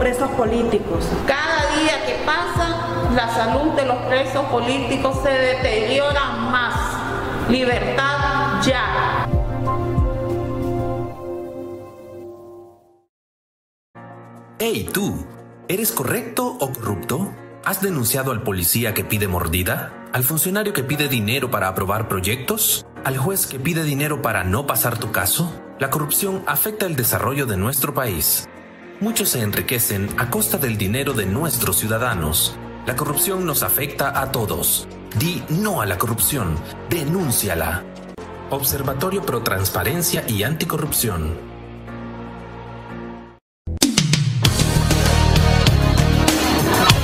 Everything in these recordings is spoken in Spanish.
presos políticos. Cada día que pasa, la salud de los presos políticos se deteriora más. Libertad ya. Hey tú, ¿eres correcto o corrupto? ¿Has denunciado al policía que pide mordida? ¿Al funcionario que pide dinero para aprobar proyectos? ¿Al juez que pide dinero para no pasar tu caso? La corrupción afecta el desarrollo de nuestro país. Muchos se enriquecen a costa del dinero de nuestros ciudadanos. La corrupción nos afecta a todos. Di no a la corrupción. Denúnciala. Observatorio Pro Transparencia y Anticorrupción.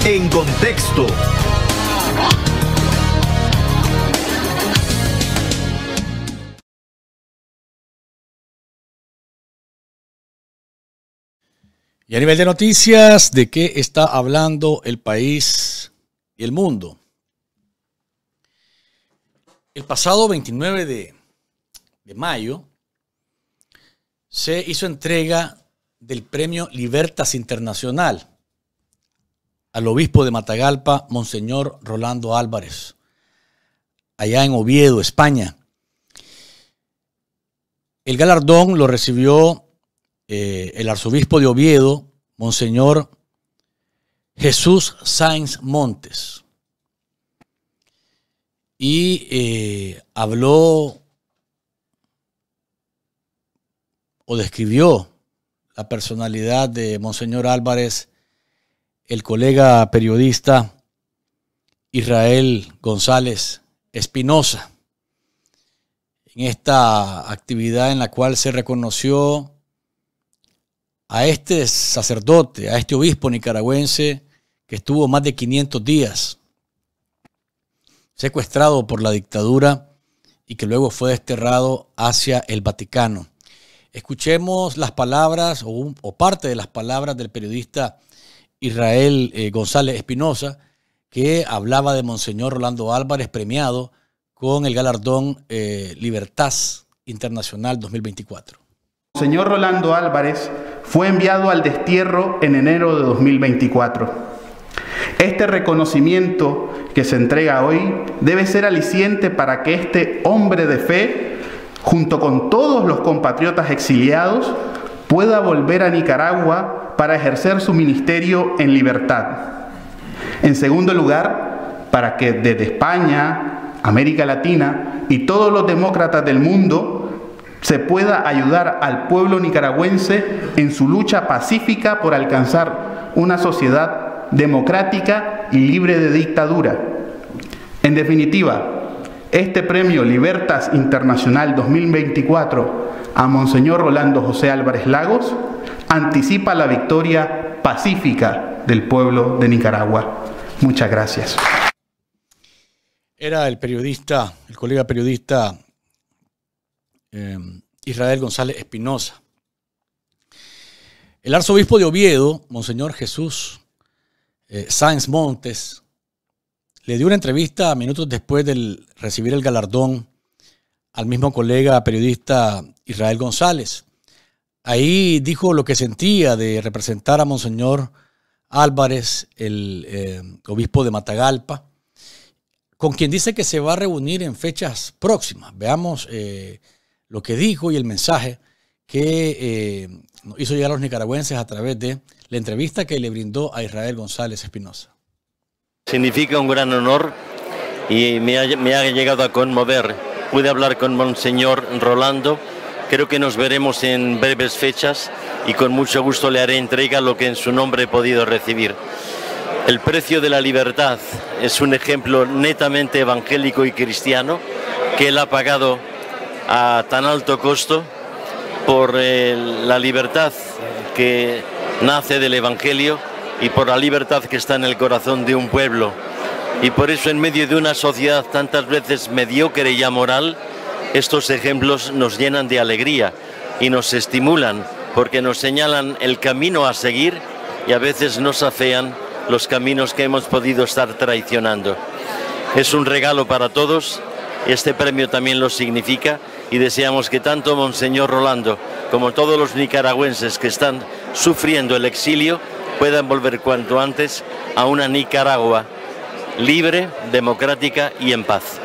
En contexto. Y a nivel de noticias, ¿de qué está hablando el país y el mundo? El pasado 29 de, mayo se hizo entrega del premio Libertas Internacional al obispo de Matagalpa, Monseñor Rolando Álvarez, allá en Oviedo, España. El galardón lo recibió eh, el arzobispo de Oviedo, Monseñor Jesús Sáenz Montes. Y eh, habló o describió la personalidad de Monseñor Álvarez, el colega periodista Israel González Espinosa, en esta actividad en la cual se reconoció a este sacerdote, a este obispo nicaragüense que estuvo más de 500 días secuestrado por la dictadura y que luego fue desterrado hacia el Vaticano. Escuchemos las palabras o, parte de las palabras del periodista Israel eh, González Espinosa, que hablaba de Monseñor Rolando Álvarez premiado con el galardón eh, Libertad Internacional 2024. Señor Rolando Álvarez fue enviado al destierro en enero de 2024. Este reconocimiento que se entrega hoy debe ser aliciente para que este hombre de fe, junto con todos los compatriotas exiliados, pueda volver a Nicaragua para ejercer su ministerio en libertad. En segundo lugar, para que desde España, América Latina y todos los demócratas del mundo se pueda ayudar al pueblo nicaragüense en su lucha pacífica por alcanzar una sociedad democrática y libre de dictadura. En definitiva, este premio Libertas Internacional 2024 a Monseñor Rolando José Álvarez Lagos anticipa la victoria pacífica del pueblo de Nicaragua. Muchas gracias. Era el periodista, el colega periodista Em, Israel González Espinosa. El arzobispo de Oviedo, Monseñor Jesús eh, Sáenz Montes, le dio una entrevista minutos después de recibir el galardón al mismo colega periodista Israel González. Ahí dijo lo que sentía de representar a Monseñor Álvarez, el eh, obispo de Matagalpa, con quien dice que se va a reunir en fechas próximas. Veamos eh, lo que dijo y el mensaje que eh, hizo llegar a los nicaragüenses a través de la entrevista que le brindó a Israel González Espinosa. Significa un gran honor y me me ha llegado a conmover. Pude hablar con Monseñor Rolando. Creo que nos veremos en breves fechas y con mucho gusto le haré entrega lo que en su nombre he podido recibir. El precio de la libertad es un ejemplo netamente evangélico y cristiano que él ha pagado a tan alto costo por eh, la libertad que nace del Evangelio y por la libertad que está en el corazón de un pueblo. Y por eso en medio de una sociedad tantas veces mediocre y amoral, estos ejemplos nos llenan de alegría y nos estimulan porque nos señalan el camino a seguir y a veces nos afean los caminos que hemos podido estar traicionando. Es un regalo para todos, este premio también lo significa y deseamos que tanto Monseñor Rolando como todos los nicaragüenses que están sufriendo el exilio puedan volver cuanto antes a una Nicaragua libre, democrática y en paz.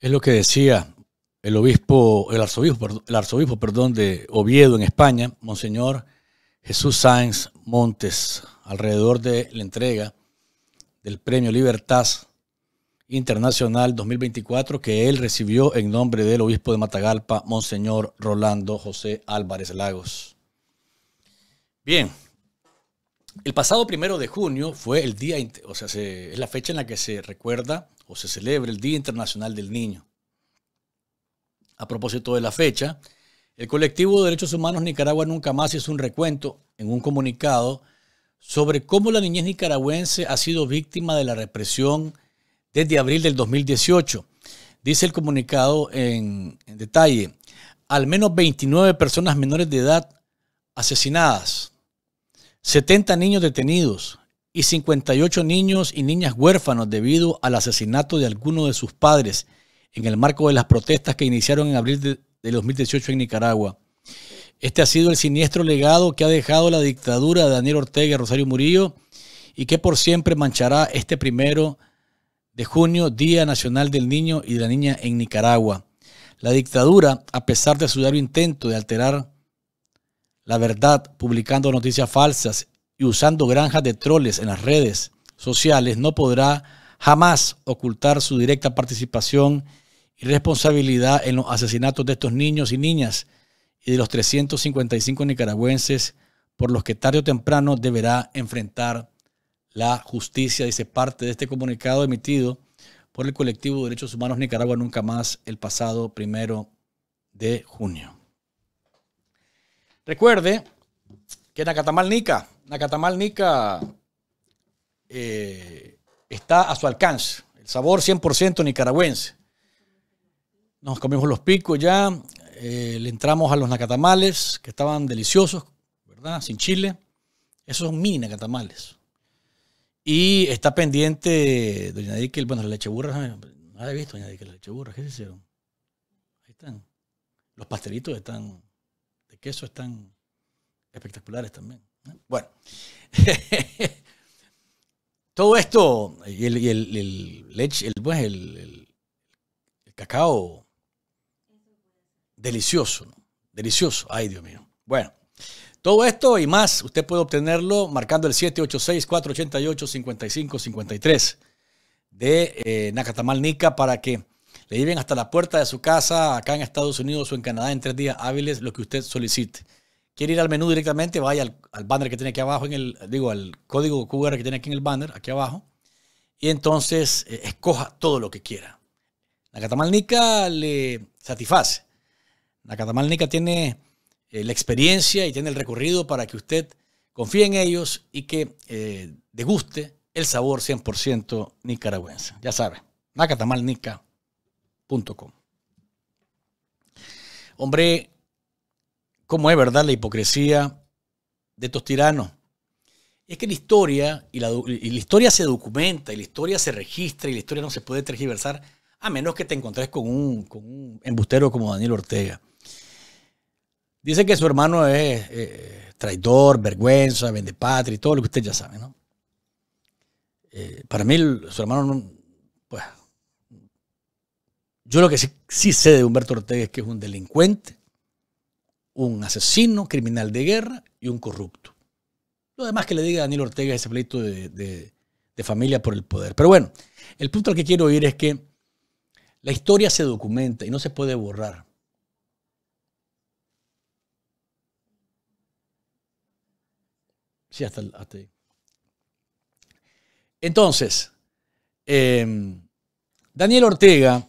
Es lo que decía el obispo, el arzobispo, el arzobispo perdón, de Oviedo en España, Monseñor Jesús Sáenz Montes, alrededor de la entrega del premio Libertad Internacional 2024 que él recibió en nombre del obispo de Matagalpa, Monseñor Rolando José Álvarez Lagos. Bien, el pasado primero de junio fue el día, o sea, se, es la fecha en la que se recuerda o se celebra el Día Internacional del Niño. A propósito de la fecha, el colectivo de derechos humanos Nicaragua Nunca Más hizo un recuento en un comunicado sobre cómo la niñez nicaragüense ha sido víctima de la represión desde abril del 2018. Dice el comunicado en, detalle, al menos 29 personas menores de edad asesinadas, 70 niños detenidos y 58 niños y niñas huérfanos debido al asesinato de alguno de sus padres en el marco de las protestas que iniciaron en abril de, 2018 en Nicaragua. Este ha sido el siniestro legado que ha dejado la dictadura de Daniel Ortega y Rosario Murillo y que por siempre manchará este primero de junio, Día Nacional del Niño y de la Niña en Nicaragua. La dictadura, a pesar de su diario intento de alterar la verdad, publicando noticias falsas y usando granjas de troles en las redes sociales, no podrá jamás ocultar su directa participación y responsabilidad en los asesinatos de estos niños y niñas y de los 355 nicaragüenses por los que tarde o temprano deberá enfrentar la justicia, dice parte de este comunicado emitido por el colectivo de Derechos Humanos Nicaragua Nunca Más el pasado primero de junio. Recuerde que Nacatamal Nica, Nacatamal Nica eh, está a su alcance, el sabor 100% nicaragüense. Nos comimos los picos ya, eh, le entramos a los nacatamales que estaban deliciosos, ¿verdad? Sin chile. Esos son mini nacatamales. Y está pendiente, doña Díquel, bueno, la leche burra, no la he visto, doña Dickel, la leche burra, ¿qué se hicieron? Ahí están. Los pastelitos están, de queso están espectaculares también. Bueno, todo esto, y el, leche, el, pues, el, el, el cacao, delicioso, ¿no? delicioso, ay Dios mío. Bueno, todo esto y más usted puede obtenerlo marcando el 786-488-5553 de eh, Nacatamal Nica para que le lleven hasta la puerta de su casa acá en Estados Unidos o en Canadá en tres días hábiles lo que usted solicite. Quiere ir al menú directamente, vaya al, banner que tiene aquí abajo, en el, digo, al código QR que tiene aquí en el banner, aquí abajo, y entonces eh, escoja todo lo que quiera. Nacatamal Nica le satisface. Nacatamal Nica tiene eh, la experiencia y tiene el recorrido para que usted confíe en ellos y que eh, deguste el sabor 100% nicaragüense. Ya sabe, nacatamalnica.com. Hombre, ¿cómo es verdad la hipocresía de estos tiranos? Es que la historia, y la, historia se documenta, y la historia se registra, y la historia no se puede tergiversar, a menos que te encontres con un, con un embustero como Daniel Ortega. Dice que su hermano es eh, traidor, vergüenza, patria y todo lo que usted ya sabe, ¿no? Eh, para mí, su hermano, pues, yo lo que sí, sé de Humberto Ortega es que es un delincuente, un asesino, criminal de guerra y un corrupto. Lo demás que le diga Daniel Ortega es ese pleito de, familia por el poder. Pero bueno, el punto al que quiero oír es que la historia se documenta y no se puede borrar. Sí, hasta, ahí. Entonces, eh, Daniel Ortega,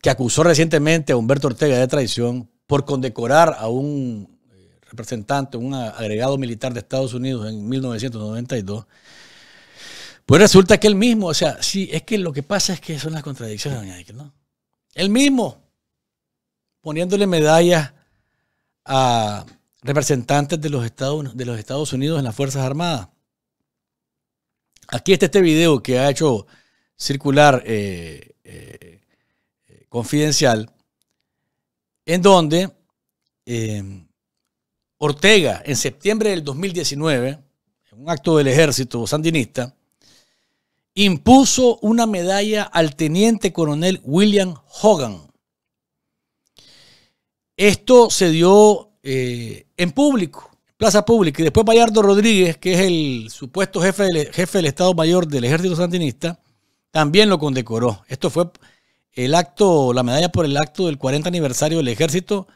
que acusó recientemente a Humberto Ortega de traición por condecorar a un eh, representante, un agregado militar de Estados Unidos en 1992, pues resulta que él mismo, o sea, sí, es que lo que pasa es que son las contradicciones, doña Él mismo, poniéndole medallas a representantes de los, Estados, Unidos en las Fuerzas Armadas. Aquí está este video que ha hecho circular eh, eh, confidencial, en donde eh, Ortega, en septiembre del 2019, en un acto del ejército sandinista, impuso una medalla al teniente coronel William Hogan. Esto se dio eh, en público, plaza pública. Y después Bayardo Rodríguez, que es el supuesto jefe del, jefe del Estado Mayor del Ejército Sandinista, también lo condecoró. Esto fue el acto, la medalla por el acto del 40 aniversario del Ejército.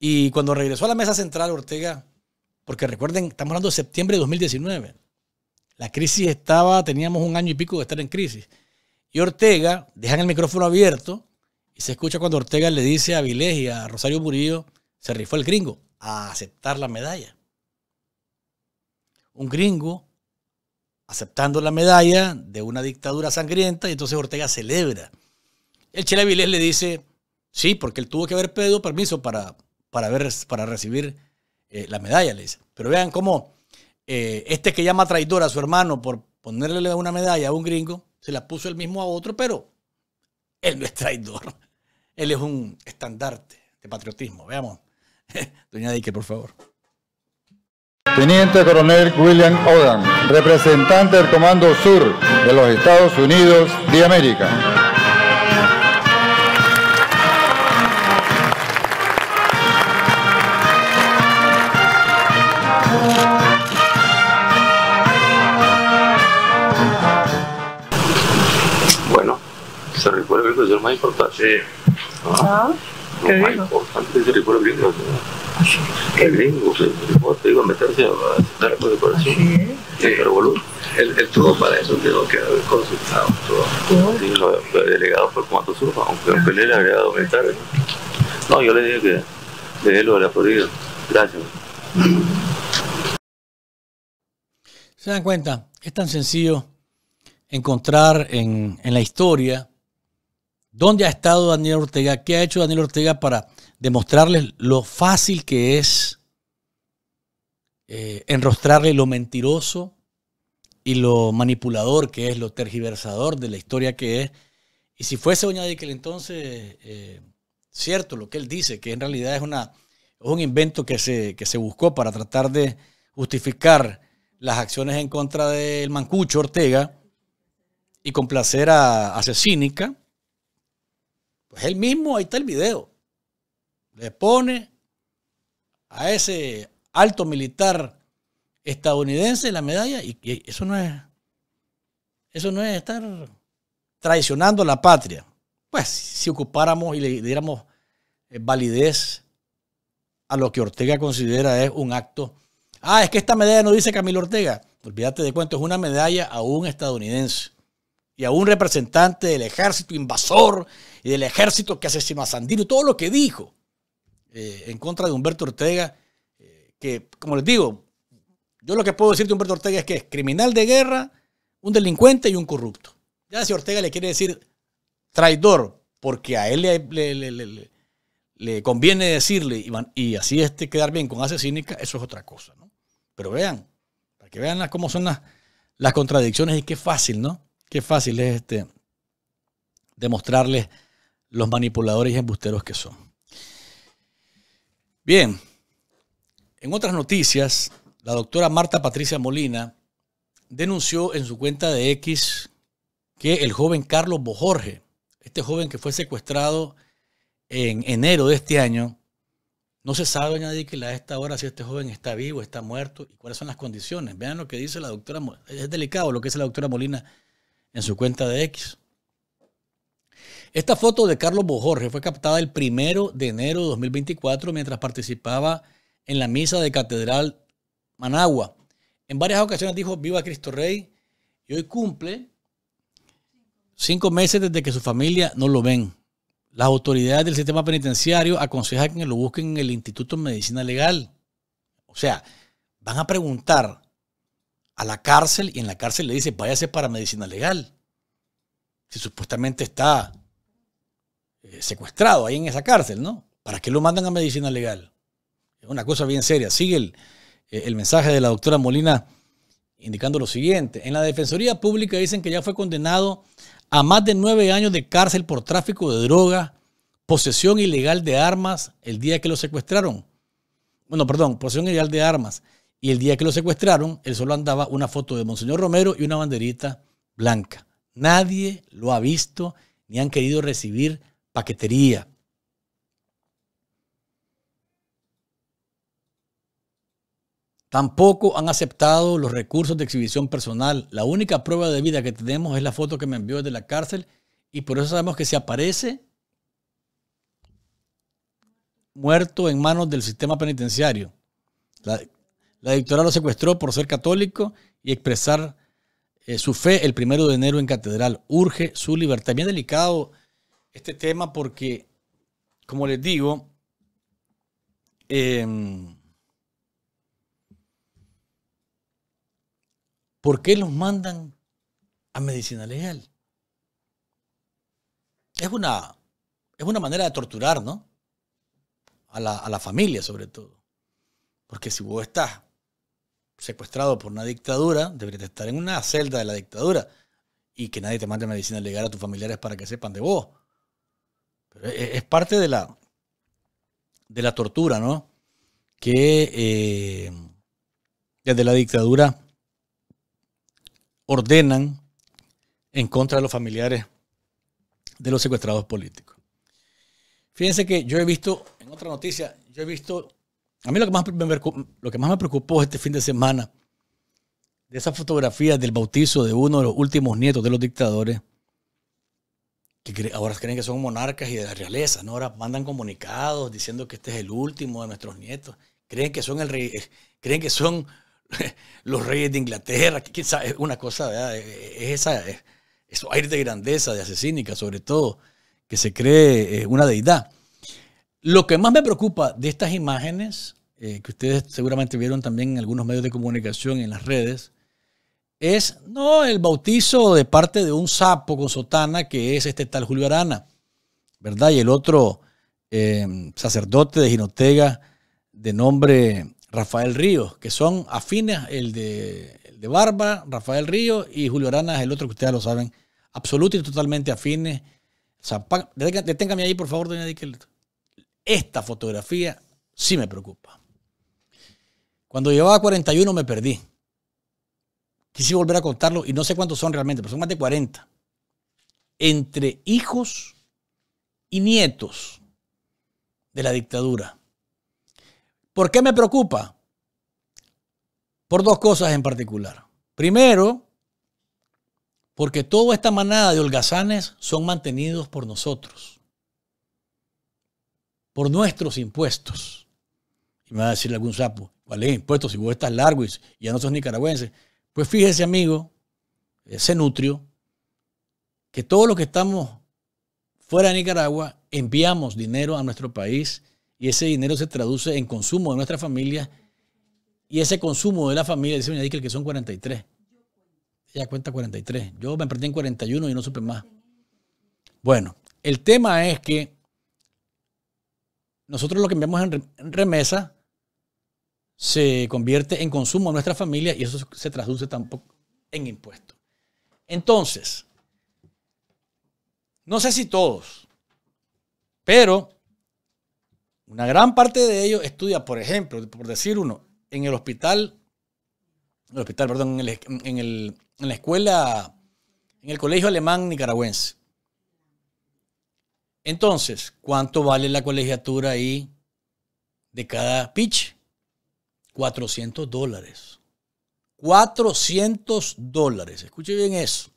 Y cuando regresó a la mesa central Ortega, porque recuerden, estamos hablando de septiembre de 2019. La crisis estaba, teníamos un año y pico de estar en crisis. Y Ortega, dejan el micrófono abierto y se escucha cuando Ortega le dice a Vilés y a Rosario Murillo, se rifó el gringo a aceptar la medalla. Un gringo aceptando la medalla de una dictadura sangrienta y entonces Ortega celebra. El Chile le dice, sí, porque él tuvo que haber pedido permiso para, para, ver, para recibir eh, la medalla, le dice. Pero vean cómo eh, este que llama traidor a su hermano por ponerle una medalla a un gringo, se la puso el mismo a otro, pero él no es traidor. Él es un estandarte de patriotismo. Veamos. Doña Dike, por favor. Teniente Coronel William Odan, representante del Comando Sur de los Estados Unidos de América. Bueno, se recuerda que es lo más importante. Sí. ¿Ah? ah. Lo más importante es el Gringo. agrícola, El gringo, se pues, te digo, a meterse a dar con el corazón. Sí, pero boludo, él, él tuvo para eso, que no consultado. Todo. delegado por cuanto surfa, aunque, aunque él era agregado militar. ¿eh? No, yo le dije que de él lo había podido. Gracias. ¿Se dan cuenta? Es tan sencillo encontrar en, en la historia ¿Dónde ha estado Daniel Ortega? ¿Qué ha hecho Daniel Ortega para demostrarles lo fácil que es eh, enrostrarle lo mentiroso y lo manipulador que es, lo tergiversador de la historia que es? Y si fuese Doña Dickel, entonces, eh, cierto lo que él dice, que en realidad es, una, un invento que se, se buscó para tratar de justificar las acciones en contra del mancucho Ortega y complacer a, a pues él mismo, ahí está el video, le pone a ese alto militar estadounidense la medalla y, eso no es eso no es estar traicionando la patria. Pues si ocupáramos y le diéramos eh, validez a lo que Ortega considera es un acto. Ah, es que esta medalla no dice Camilo Ortega. Olvídate de cuento, es una medalla a un estadounidense y a un representante del ejército invasor y del ejército que asesinó a Sandino, todo lo que dijo eh, en contra de Humberto Ortega, eh, que como les digo, yo lo que puedo decir de Humberto Ortega es que es criminal de guerra, un delincuente y un corrupto. Ya si Ortega le quiere decir traidor, porque a él le, conviene decirle y, así este quedar bien con asesínica, eso es otra cosa. ¿no? Pero vean, para que vean cómo son las, las contradicciones y qué fácil, ¿no? Qué fácil es este demostrarles los manipuladores y embusteros que son. Bien, en otras noticias, la doctora Marta Patricia Molina denunció en su cuenta de X que el joven Carlos Bojorge, este joven que fue secuestrado en enero de este año, no se sabe nadie que a esta hora si este joven está vivo, está muerto y cuáles son las condiciones. Vean lo que dice la doctora, es delicado lo que dice la doctora Molina en su cuenta de X. Esta foto de Carlos Bojorge fue captada el primero de enero de 2024 mientras participaba en la misa de Catedral Managua. En varias ocasiones dijo Viva Cristo Rey y hoy cumple cinco meses desde que su familia no lo ven. Las autoridades del sistema penitenciario aconsejan que lo busquen en el Instituto de Medicina Legal. O sea, van a preguntar a la cárcel y en la cárcel le dice váyase para medicina legal. Si supuestamente está eh, secuestrado ahí en esa cárcel, ¿no? ¿Para qué lo mandan a medicina legal? Es una cosa bien seria. Sigue el, eh, el mensaje de la doctora Molina indicando lo siguiente. En la Defensoría Pública dicen que ya fue condenado a más de nueve años de cárcel por tráfico de droga, posesión ilegal de armas el día que lo secuestraron. Bueno, perdón, posesión ilegal de armas. Y el día que lo secuestraron, él solo andaba una foto de Monseñor Romero y una banderita blanca. Nadie lo ha visto ni han querido recibir paquetería. Tampoco han aceptado los recursos de exhibición personal. La única prueba de vida que tenemos es la foto que me envió desde la cárcel y por eso sabemos que se aparece muerto en manos del sistema penitenciario. La, editorial lo secuestró por ser católico y expresar eh, su fe el primero de enero en catedral. Urge su libertad. Bien delicado este tema porque, como les digo, em, ¿por qué los mandan a medicina legal? Es una, es una manera de torturar, ¿no? A la, a la familia, sobre todo. Porque si vos estás secuestrado por una dictadura, deberías estar en una celda de la dictadura y que nadie te mande medicina legal a tus familiares para que sepan de vos. Eh, es parte de la, de la tortura, Que eh, desde la dictadura ordenan en contra de los familiares de los secuestrados políticos. Fíjense que yo he visto, en otra noticia, yo he visto, a mí lo que más me, lo que más me preocupó este fin de semana, de esa fotografía del bautizo de uno de los últimos nietos de los dictadores, que ahora creen que son monarcas y de la realeza, ¿no? Ahora mandan comunicados diciendo que este es el último de nuestros nietos. Creen que son el rey, eh, creen que son los reyes de Inglaterra, que es una cosa, ¿verdad? Eh, eh, es esa, eso aire de grandeza, de asesínica, sobre todo, que se cree una deidad. Lo que más me preocupa de estas imágenes, que ustedes seguramente vieron también en algunos medios de comunicación, en las redes, es no el bautizo de parte de un sapo con sotana que es este tal Julio Arana, ¿verdad? Y el otro em, sacerdote de Ginotega de nombre Rafael Ríos, que son afines el de, Barba, Rafael Ríos y Julio Arana es el otro que ustedes lo saben, absoluto y totalmente afines. Deténgame ahí, por favor, doña que Esta fotografía sí me preocupa. Cuando llevaba 41 me perdí. Quise volver a contarlo y no sé cuántos son realmente, pero son más de 40. Entre hijos y nietos de la dictadura. ¿Por qué me preocupa? Por dos cosas en particular. Primero, porque toda esta manada de holgazanes son mantenidos por nosotros, por nuestros impuestos. Y me va a decir algún sapo, vale, impuestos? Si vos estás largo y ya no sos nicaragüense. Pues fíjese, amigo, ese nutrio, que todos los que estamos fuera de Nicaragua enviamos dinero a nuestro país y ese dinero se traduce en consumo de nuestra familia y ese consumo de la familia, dice mi que son 43. Ella cuenta 43. Yo me emprendí en 41 y no supe más. Bueno, el tema es que nosotros lo que enviamos en remesa se convierte en consumo a nuestra familia y eso se traduce tampoco en impuestos. Entonces, no sé si todos, pero una gran parte de ellos estudia, por ejemplo, por decir uno, en el hospital, el hospital, perdón, en, en la escuela, en el colegio alemán nicaragüense. Entonces, ¿cuánto vale la colegiatura ahí de cada pitch? 400 dólares. 400 dólares. Escuche bien eso.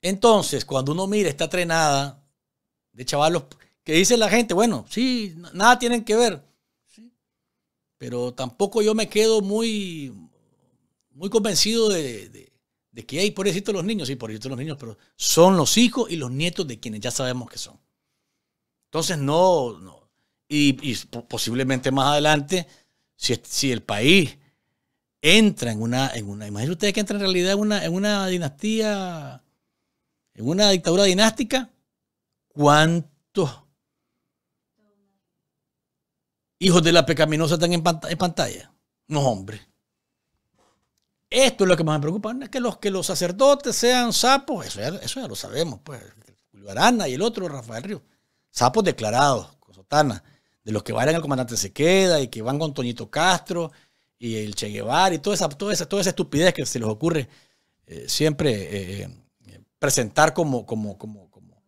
Entonces, cuando uno mira esta trenada de chavalos que dice la gente, bueno, sí, nada tienen que ver. Pero tampoco yo me quedo muy, muy convencido de, que hay pobrecitos los niños. Sí, pobrecitos los niños, pero son los hijos y los nietos de quienes ya sabemos que son. Entonces, no, no. y posiblemente más adelante si, el país entra en una, en una, imagínense ustedes que entra en realidad en una, en una dinastía, en una dictadura dinástica, ¿cuántos hijos de la pecaminosa están en, pantalla? No, hombre. Esto es lo que más me preocupa, no es que los, que los sacerdotes sean sapos, eso ya, eso ya lo sabemos, pues, Julio y el otro, Rafael Río, sapos declarados, con sotana de los que bailan el comandante se queda y que van con Toñito Castro y el Che Guevara y toda esa, toda toda esa estupidez que se les ocurre eh, siempre eh, eh, presentar como, como, como, como,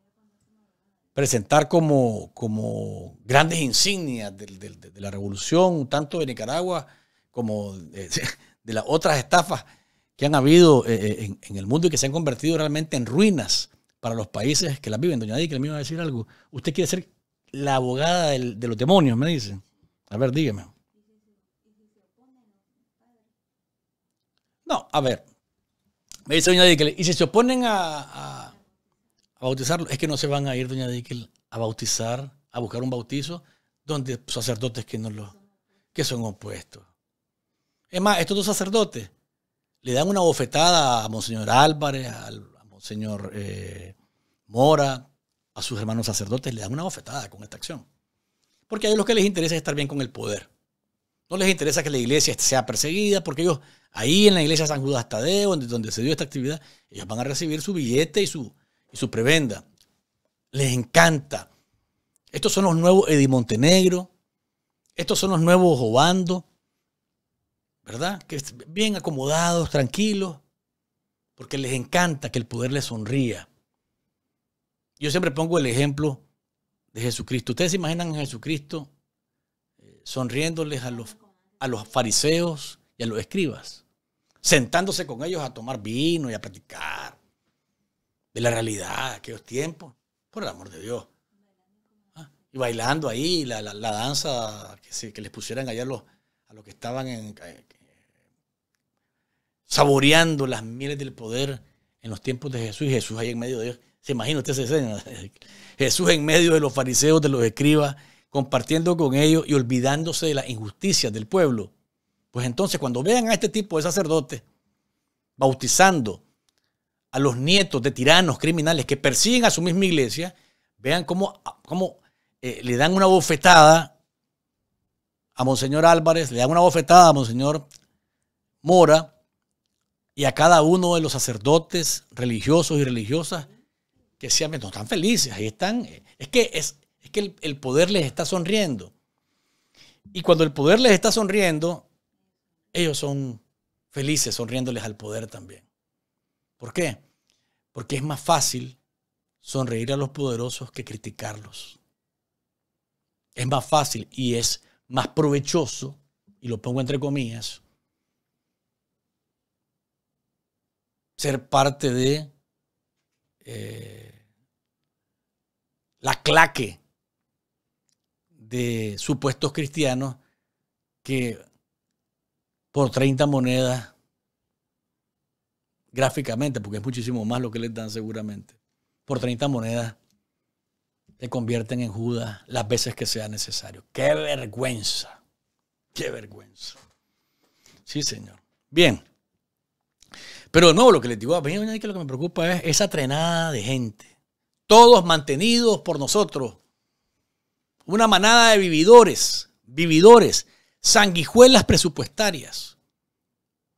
presentar como, como grandes insignias de, la revolución, tanto de Nicaragua como de, las otras estafas que han habido en, el mundo y que se han convertido realmente en ruinas para los países que las viven. Doña Di, que me iba a decir algo. ¿Usted quiere ser la abogada de los demonios, me dice. A ver, dígame. No, a ver. Me dice doña Díquel, y si se oponen a, a, bautizarlo, es que no se van a ir, doña Díquel, a bautizar, a buscar un bautizo donde sacerdotes que no lo, que son opuestos. Es más, estos dos sacerdotes le dan una bofetada a Monseñor Álvarez, a, Monseñor eh, Mora, a sus hermanos sacerdotes le dan una bofetada con esta acción. Porque a ellos lo que les interesa es estar bien con el poder. No les interesa que la iglesia sea perseguida, porque ellos ahí en la iglesia San Judas Tadeo, donde, donde se dio esta actividad, ellos van a recibir su billete y su, su prebenda. Les encanta. Estos son los nuevos Edimontenegro, Montenegro. Estos son los nuevos Obando. ¿Verdad? Que bien acomodados, tranquilos. Porque les encanta que el poder les sonría. Yo siempre pongo el ejemplo de Jesucristo. ¿Ustedes se imaginan a Jesucristo eh, sonriéndoles a los, a los fariseos y a los escribas? Sentándose con ellos a tomar vino y a platicar de la realidad de aquellos tiempos, por el amor de Dios. Ah, y bailando ahí la, danza que, les pusieran allá los, a los que estaban en, eh, saboreando las mieles del poder en los tiempos de Jesús y Jesús ahí en medio de ellos se imagina usted escena. Jesús en medio de los fariseos, de los escribas, compartiendo con ellos y olvidándose de las injusticias del pueblo. Pues entonces, cuando vean a este tipo de sacerdotes bautizando a los nietos de tiranos criminales que persiguen a su misma iglesia, vean cómo, eh, le dan una bofetada a Monseñor Álvarez, le dan una bofetada a Monseñor Mora y a cada uno de los sacerdotes religiosos y religiosas que sean, no están felices, ahí están. Es que, es, que el, el poder les está sonriendo. Y cuando el poder les está sonriendo, ellos son felices sonriéndoles al poder también. ¿Por qué? Porque es más fácil sonreír a los poderosos que criticarlos. Es más fácil y es más provechoso, y lo pongo entre comillas, ser parte de eh, la claque de supuestos cristianos que por 30 monedas, gráficamente, porque es muchísimo más lo que les dan seguramente, por 30 monedas se convierten en Judas las veces que sea necesario. ¡Qué vergüenza! ¡Qué vergüenza! Sí, señor. Bien. Pero de nuevo, lo que le digo a mí que lo que me preocupa es esa trenada de gente. Todos mantenidos por nosotros. Una manada de vividores, vividores, sanguijuelas presupuestarias.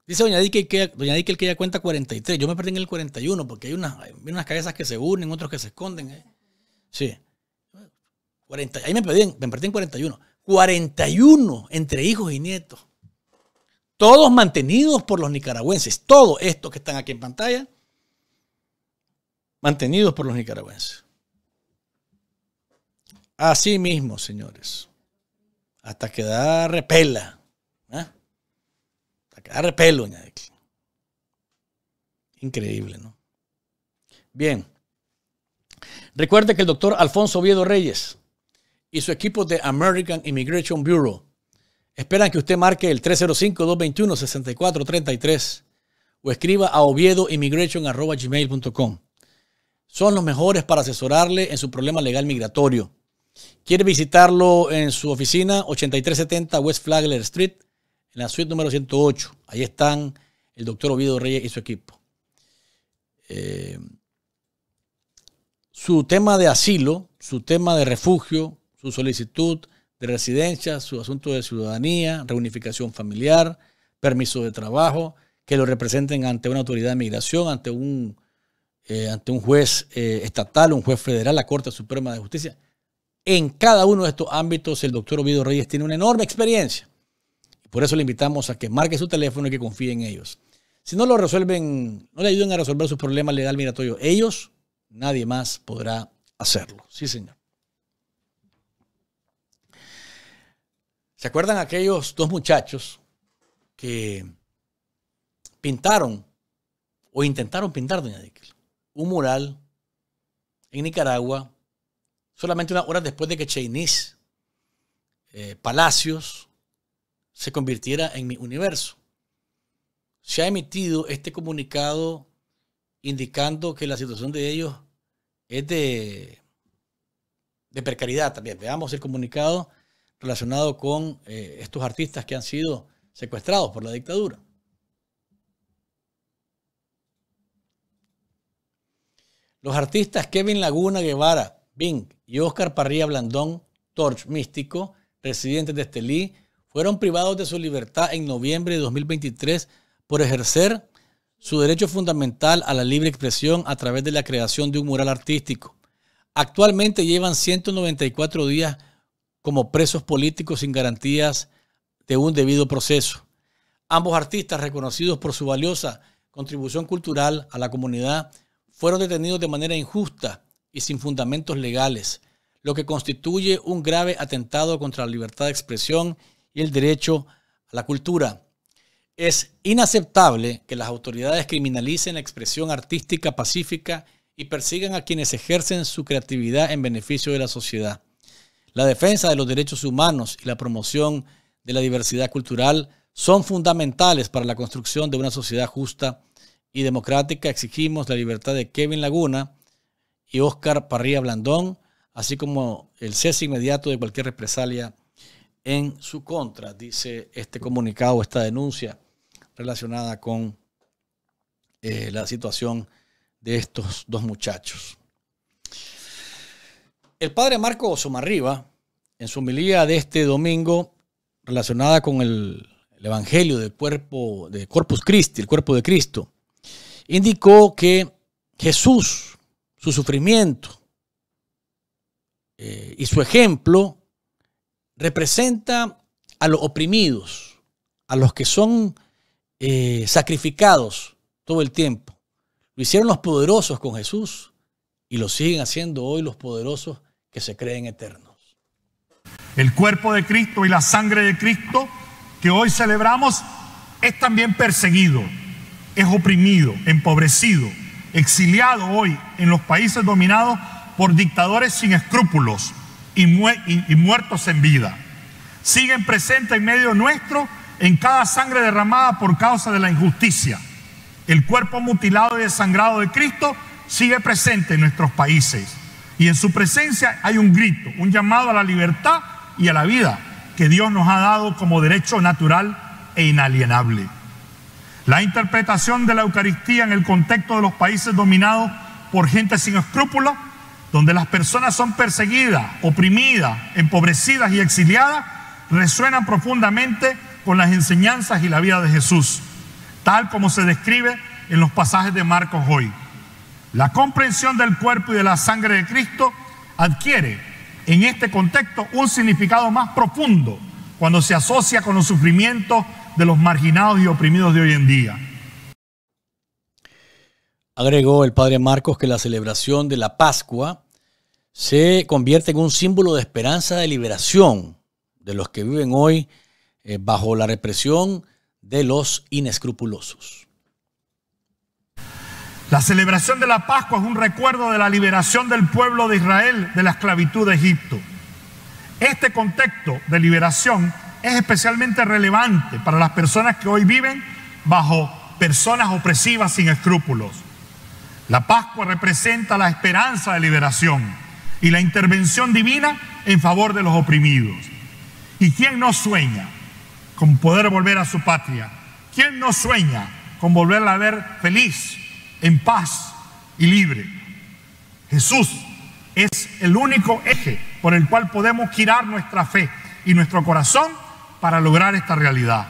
Dice Doña Dique que, Doña que ella cuenta 43. Yo me perdí en el 41 porque hay unas, unas cabezas que se unen, otros que se esconden. ¿eh? Sí. 40, ahí me perdí, me perdí en 41. 41 entre hijos y nietos todos mantenidos por los nicaragüenses, todos estos que están aquí en pantalla, mantenidos por los nicaragüenses. Así mismo, señores, hasta que da repela, ¿eh? hasta que da repelo, Increíble, ¿no? Bien. Recuerde que el doctor Alfonso Oviedo Reyes y su equipo de American Immigration Bureau Esperan que usted marque el 305-221-6433 o escriba a oviedoimmigration.com. Son los mejores para asesorarle en su problema legal migratorio. Quiere visitarlo en su oficina 8370 West Flagler Street, en la suite número 108. Ahí están el doctor Oviedo Reyes y su equipo. Eh, su tema de asilo, su tema de refugio, su solicitud, de residencia, su asunto de ciudadanía, reunificación familiar, permiso de trabajo, que lo representen ante una autoridad de migración, ante un, eh, ante un juez eh, estatal, un juez federal, la Corte Suprema de Justicia. En cada uno de estos ámbitos el doctor Ovidio Reyes tiene una enorme experiencia. Por eso le invitamos a que marque su teléfono y que confíe en ellos. Si no lo resuelven, no le ayuden a resolver sus problemas legal migratorio, ellos, nadie más podrá hacerlo. Sí, señor. ¿Se acuerdan aquellos dos muchachos que pintaron o intentaron pintar, doña Díquel, un mural en Nicaragua solamente unas horas después de que Cheinís eh, Palacios se convirtiera en mi universo? Se ha emitido este comunicado indicando que la situación de ellos es de, de precariedad también. Veamos el comunicado relacionado con eh, estos artistas que han sido secuestrados por la dictadura. Los artistas Kevin Laguna Guevara, Bing y Oscar Parría Blandón, Torch Místico, residentes de Estelí, fueron privados de su libertad en noviembre de 2023 por ejercer su derecho fundamental a la libre expresión a través de la creación de un mural artístico. Actualmente llevan 194 días como presos políticos sin garantías de un debido proceso. Ambos artistas, reconocidos por su valiosa contribución cultural a la comunidad, fueron detenidos de manera injusta y sin fundamentos legales, lo que constituye un grave atentado contra la libertad de expresión y el derecho a la cultura. Es inaceptable que las autoridades criminalicen la expresión artística pacífica y persigan a quienes ejercen su creatividad en beneficio de la sociedad. La defensa de los derechos humanos y la promoción de la diversidad cultural son fundamentales para la construcción de una sociedad justa y democrática. Exigimos la libertad de Kevin Laguna y Oscar Parría Blandón, así como el cese inmediato de cualquier represalia en su contra, dice este comunicado, esta denuncia relacionada con eh, la situación de estos dos muchachos. El padre Marco Somarriba, en su homilía de este domingo, relacionada con el, Evangelio del cuerpo de Corpus Christi, el cuerpo de Cristo, indicó que Jesús, su sufrimiento eh, y su ejemplo representa a los oprimidos, a los que son eh, sacrificados todo el tiempo. Lo hicieron los poderosos con Jesús y lo siguen haciendo hoy los poderosos que se creen eternos. El cuerpo de Cristo y la sangre de Cristo que hoy celebramos es también perseguido, es oprimido, empobrecido, exiliado hoy en los países dominados por dictadores sin escrúpulos y, y muertos en vida. Siguen presentes en medio nuestro en cada sangre derramada por causa de la injusticia. El cuerpo mutilado y desangrado de Cristo sigue presente en nuestros países y en su presencia hay un grito, un llamado a la libertad y a la vida que Dios nos ha dado como derecho natural e inalienable. La interpretación de la Eucaristía en el contexto de los países dominados por gente sin escrúpulos, donde las personas son perseguidas, oprimidas, empobrecidas y exiliadas, resuena profundamente con las enseñanzas y la vida de Jesús, tal como se describe en los pasajes de Marcos hoy. La comprensión del cuerpo y de la sangre de Cristo adquiere en este contexto un significado más profundo cuando se asocia con los sufrimientos de los marginados y oprimidos de hoy en día. Agregó el padre Marcos que la celebración de la Pascua se convierte en un símbolo de esperanza de liberación de los que viven hoy eh, bajo la represión de los inescrupulosos. La celebración de la Pascua es un recuerdo de la liberación del pueblo de Israel de la esclavitud de Egipto. Este contexto de liberación es especialmente relevante para las personas que hoy viven bajo personas opresivas sin escrúpulos. La Pascua representa la esperanza de liberación y la intervención divina en favor de los oprimidos. ¿Y quién no sueña con poder volver a su patria? ¿Quién no sueña con volverla a ver feliz, en paz y libre. Jesús es el único eje por el cual podemos girar nuestra fe y nuestro corazón para lograr esta realidad.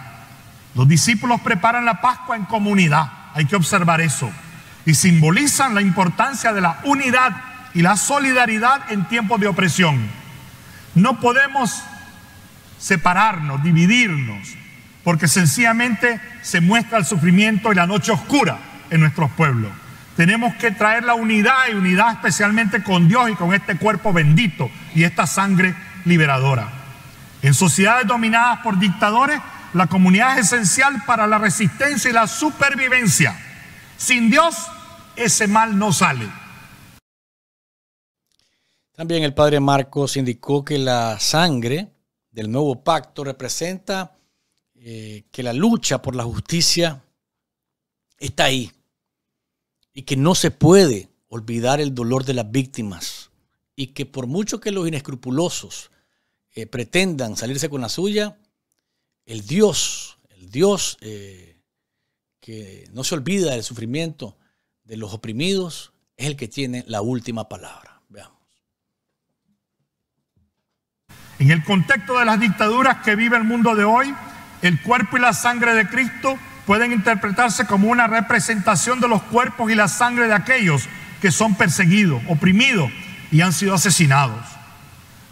Los discípulos preparan la Pascua en comunidad, hay que observar eso, y simbolizan la importancia de la unidad y la solidaridad en tiempos de opresión. No podemos separarnos, dividirnos, porque sencillamente se muestra el sufrimiento y la noche oscura en nuestros pueblos. Tenemos que traer la unidad y unidad especialmente con Dios y con este cuerpo bendito y esta sangre liberadora. En sociedades dominadas por dictadores, la comunidad es esencial para la resistencia y la supervivencia. Sin Dios, ese mal no sale. También el padre Marcos indicó que la sangre del nuevo pacto representa eh, que la lucha por la justicia está ahí, y que no se puede olvidar el dolor de las víctimas y que por mucho que los inescrupulosos eh, pretendan salirse con la suya, el Dios, el Dios eh, que no se olvida del sufrimiento de los oprimidos, es el que tiene la última palabra. Veamos. En el contexto de las dictaduras que vive el mundo de hoy, el cuerpo y la sangre de Cristo pueden interpretarse como una representación de los cuerpos y la sangre de aquellos que son perseguidos, oprimidos y han sido asesinados.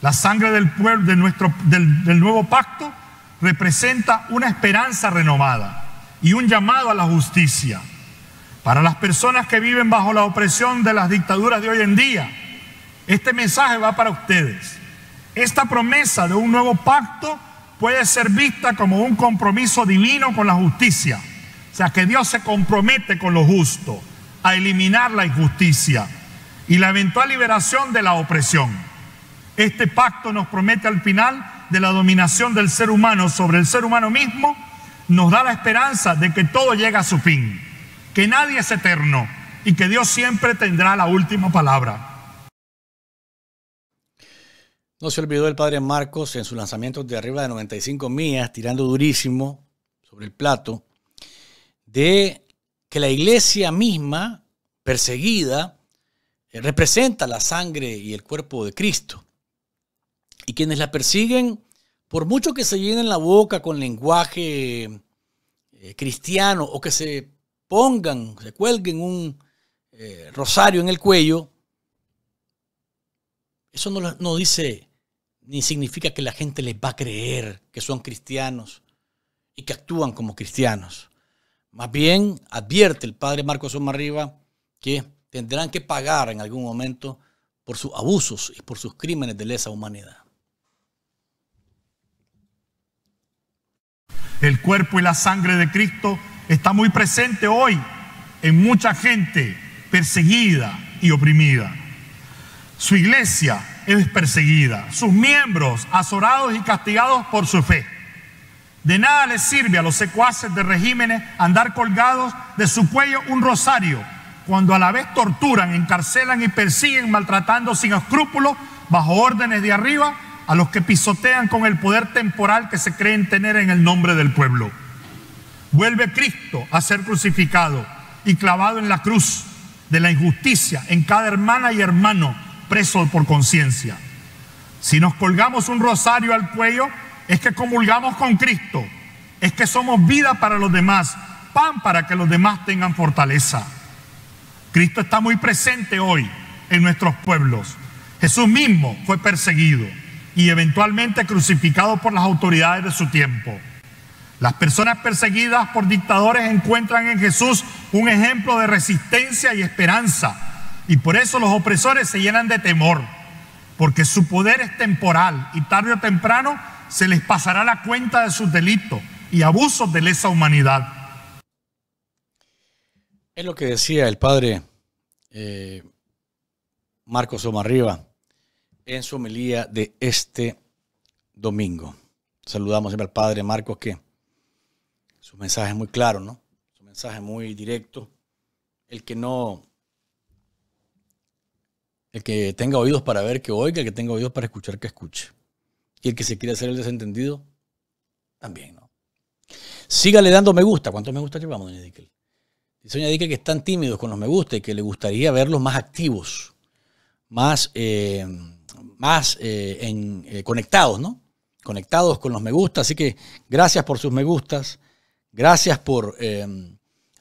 La sangre del pueblo, de nuestro, del, nuevo pacto representa una esperanza renovada y un llamado a la justicia. Para las personas que viven bajo la opresión de las dictaduras de hoy en día, este mensaje va para ustedes. Esta promesa de un nuevo pacto puede ser vista como un compromiso divino con la justicia. O sea, que Dios se compromete con lo justo a eliminar la injusticia y la eventual liberación de la opresión. Este pacto nos promete al final de la dominación del ser humano sobre el ser humano mismo, nos da la esperanza de que todo llega a su fin, que nadie es eterno y que Dios siempre tendrá la última palabra. No se olvidó el padre Marcos en su lanzamiento de arriba de 95 millas, tirando durísimo sobre el plato, de que la iglesia misma, perseguida, eh, representa la sangre y el cuerpo de Cristo. Y quienes la persiguen, por mucho que se llenen la boca con lenguaje eh, cristiano o que se pongan, se cuelguen un eh, rosario en el cuello, eso no, no dice ni significa que la gente les va a creer que son cristianos y que actúan como cristianos. Más bien, advierte el padre Marcos Riva que tendrán que pagar en algún momento por sus abusos y por sus crímenes de lesa humanidad. El cuerpo y la sangre de Cristo está muy presente hoy en mucha gente perseguida y oprimida. Su iglesia es perseguida, sus miembros azorados y castigados por su fe. De nada les sirve a los secuaces de regímenes andar colgados de su cuello un rosario, cuando a la vez torturan, encarcelan y persiguen maltratando sin escrúpulos, bajo órdenes de arriba, a los que pisotean con el poder temporal que se creen tener en el nombre del pueblo. Vuelve Cristo a ser crucificado y clavado en la cruz de la injusticia en cada hermana y hermano preso por conciencia. Si nos colgamos un rosario al cuello, es que comulgamos con Cristo, es que somos vida para los demás, pan para que los demás tengan fortaleza. Cristo está muy presente hoy en nuestros pueblos. Jesús mismo fue perseguido y eventualmente crucificado por las autoridades de su tiempo. Las personas perseguidas por dictadores encuentran en Jesús un ejemplo de resistencia y esperanza y por eso los opresores se llenan de temor, porque su poder es temporal y tarde o temprano se les pasará la cuenta de sus delitos y abusos de lesa humanidad. Es lo que decía el padre Marcos eh, Marcos Omarriba en su homilía de este domingo. Saludamos siempre al padre Marcos que su mensaje es muy claro, ¿no? Su mensaje es muy directo. El que no el que tenga oídos para ver, que oiga. El que tenga oídos para escuchar, que escuche. Y el que se quiera hacer el desentendido, también, ¿no? Sígale dando me gusta. ¿Cuántos me gusta llevamos, doña Dickel? Dice doña Dickel que están tímidos con los me gusta y que le gustaría verlos más activos, más, eh, más eh, en, eh, conectados, ¿no? Conectados con los me gusta. Así que gracias por sus me gustas. Gracias por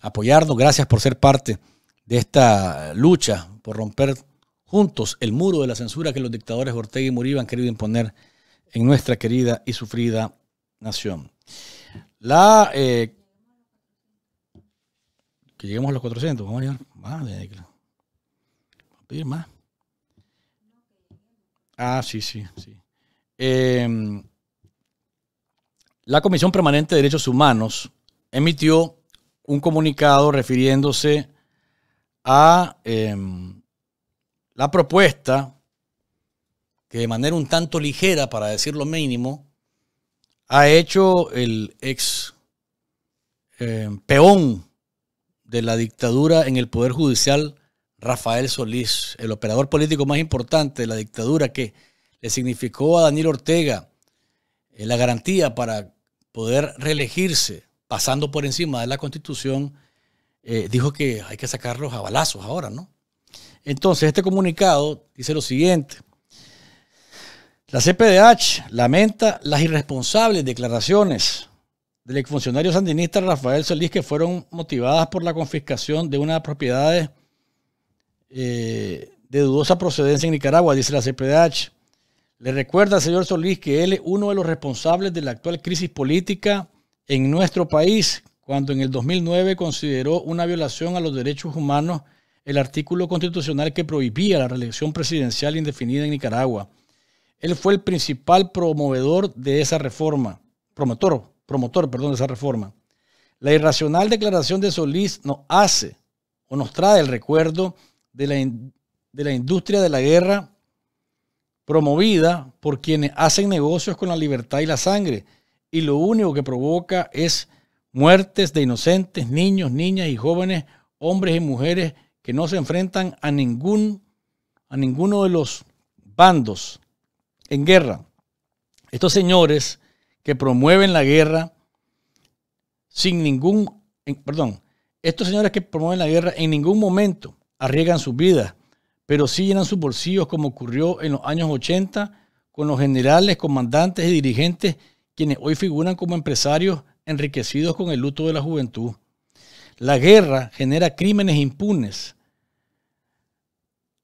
apoyarnos. Gracias por ser parte de esta lucha, por romper juntos el muro de la censura que los dictadores Ortega y Murillo han querido imponer en nuestra querida y sufrida nación. La. Eh, que lleguemos a los 400, vamos a llegar más. pedir más. Ah, sí, sí, sí. Em, la Comisión Permanente de Derechos Humanos emitió un comunicado refiriéndose a. Em, la propuesta que de manera un tanto ligera, para decir lo mínimo, ha hecho el ex eh, peón de la dictadura en el Poder Judicial, Rafael Solís, el operador político más importante de la dictadura que le significó a Daniel Ortega eh, la garantía para poder reelegirse, pasando por encima de la constitución, eh, dijo que hay que sacarlos a balazos ahora, ¿no? Entonces, este comunicado dice lo siguiente. La CPDH lamenta las irresponsables declaraciones del exfuncionario sandinista Rafael Solís que fueron motivadas por la confiscación de una propiedades eh, de dudosa procedencia en Nicaragua, dice la CPDH. Le recuerda al señor Solís que él es uno de los responsables de la actual crisis política en nuestro país, cuando en el 2009 consideró una violación a los derechos humanos el artículo constitucional que prohibía la reelección presidencial indefinida en Nicaragua. Él fue el principal promovedor de esa reforma, promotor, promotor, perdón, de esa reforma. La irracional declaración de Solís nos hace o nos trae el recuerdo de la, de la industria de la guerra promovida por quienes hacen negocios con la libertad y la sangre, y lo único que provoca es muertes de inocentes, niños, niñas y jóvenes, hombres y mujeres que no se enfrentan a, ningún, a ninguno de los bandos en guerra. Estos señores que promueven la guerra sin ningún, perdón, estos señores que promueven la guerra en ningún momento arriesgan sus vidas, pero sí llenan sus bolsillos como ocurrió en los años 80 con los generales, comandantes y dirigentes quienes hoy figuran como empresarios enriquecidos con el luto de la juventud. La guerra genera crímenes impunes.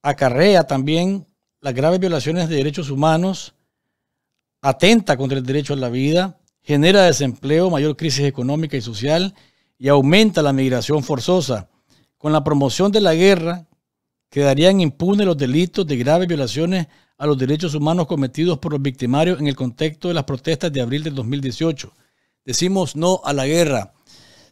Acarrea también las graves violaciones de derechos humanos, atenta contra el derecho a la vida, genera desempleo, mayor crisis económica y social y aumenta la migración forzosa. Con la promoción de la guerra quedarían impunes los delitos de graves violaciones a los derechos humanos cometidos por los victimarios en el contexto de las protestas de abril del 2018. Decimos no a la guerra.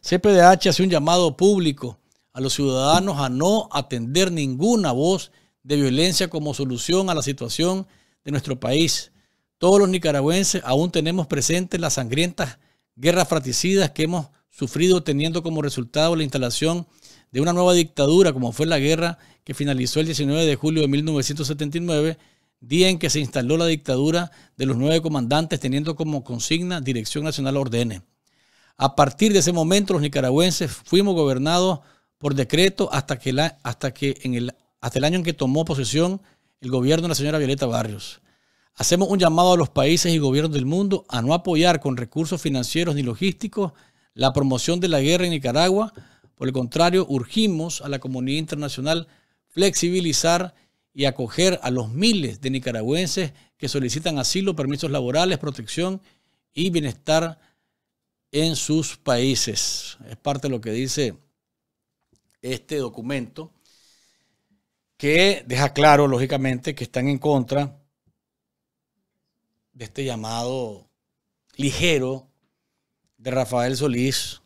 CPDH hace un llamado público a los ciudadanos a no atender ninguna voz de violencia como solución a la situación de nuestro país. Todos los nicaragüenses aún tenemos presentes las sangrientas guerras fratricidas que hemos sufrido teniendo como resultado la instalación de una nueva dictadura como fue la guerra que finalizó el 19 de julio de 1979, día en que se instaló la dictadura de los nueve comandantes teniendo como consigna Dirección Nacional Ordene. A partir de ese momento los nicaragüenses fuimos gobernados por decreto hasta que, hasta que el, hasta el año en que tomó posesión el gobierno de la señora Violeta Barrios. Hacemos un llamado a los países y gobiernos del mundo a no apoyar con recursos financieros ni logísticos la promoción de la guerra en Nicaragua. Por el contrario, urgimos a la comunidad internacional flexibilizar y acoger a los miles de nicaragüenses que solicitan asilo, permisos laborales, protección y bienestar en sus países. Es parte de lo que dice este documento, que deja claro, lógicamente, que están en contra de este llamado ligero de Rafael Solís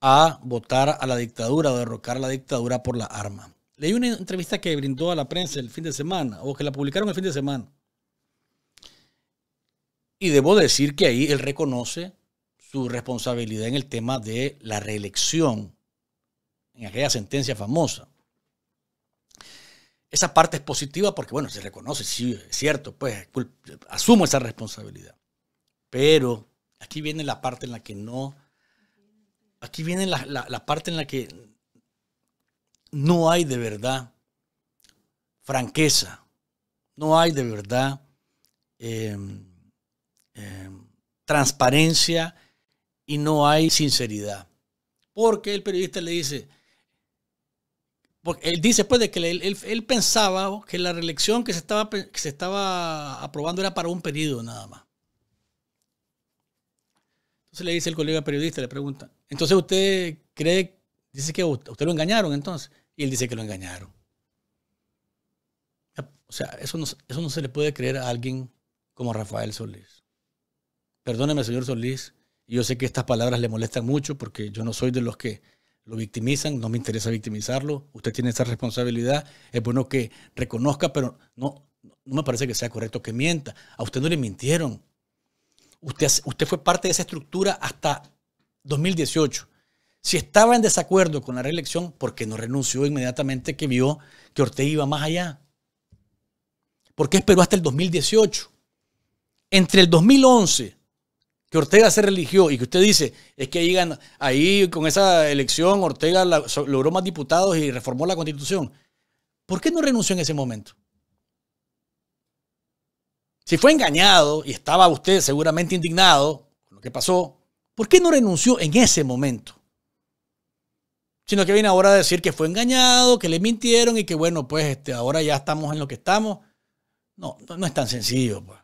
a votar a la dictadura, o derrocar a la dictadura por la arma. Leí una entrevista que brindó a la prensa el fin de semana, o que la publicaron el fin de semana, y debo decir que ahí él reconoce su responsabilidad en el tema de la reelección, en aquella sentencia famosa. Esa parte es positiva porque, bueno, se reconoce, sí, es cierto, pues asumo esa responsabilidad. Pero aquí viene la parte en la que no, aquí viene la, parte en la que no hay de verdad franqueza, no hay de verdad... Eh, Em, transparencia y no hay sinceridad. Porque el periodista le dice, porque él dice pues de que él, pensaba que la reelección que se, estaba, que se estaba aprobando era para un periodo nada más. Entonces le dice el colega periodista, le pregunta, entonces usted cree, dice que usted lo engañaron entonces, y él dice que lo engañaron. O sea, eso eso no se le puede creer a alguien como Rafael Solís. Perdóneme, señor Solís. Yo sé que estas palabras le molestan mucho porque yo no soy de los que lo victimizan, no me interesa victimizarlo. Usted tiene esa responsabilidad. Es bueno que reconozca, pero no, me parece que sea correcto que mienta. A usted no le mintieron. Usted, usted fue parte de esa estructura hasta 2018. Si estaba en desacuerdo con la reelección, ¿por qué no renunció inmediatamente que vio que Ortega iba más allá? ¿Por qué esperó hasta el 2018? Entre el 2011 que Ortega se religió y que usted dice, es que ahí, con esa elección Ortega logró más diputados y reformó la constitución. ¿Por qué no renunció en ese momento? Si fue engañado y estaba usted seguramente indignado con lo que pasó, ¿por qué no renunció en ese momento? Sino que viene ahora a decir que fue engañado, que le mintieron y que bueno, pues este, ahora ya estamos en lo que estamos. No, no, no es tan sencillo. Pues.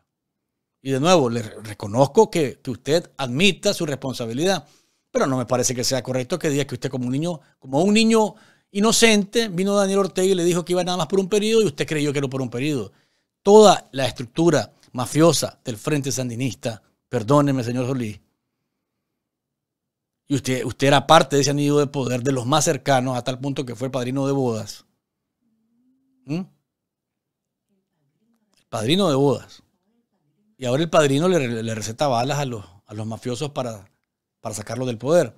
Y de nuevo, le reconozco que, usted admita su responsabilidad, pero no me parece que sea correcto que diga que usted como un niño, como un niño inocente, vino Daniel Ortega y le dijo que iba nada más por un periodo y usted creyó que era por un periodo. Toda la estructura mafiosa del Frente Sandinista, perdóneme señor Solís, y usted, usted era parte de ese anillo de poder de los más cercanos a tal punto que fue padrino de bodas. ¿Mm? padrino de bodas. Y ahora el padrino le, receta balas a los, a los mafiosos para, para del poder.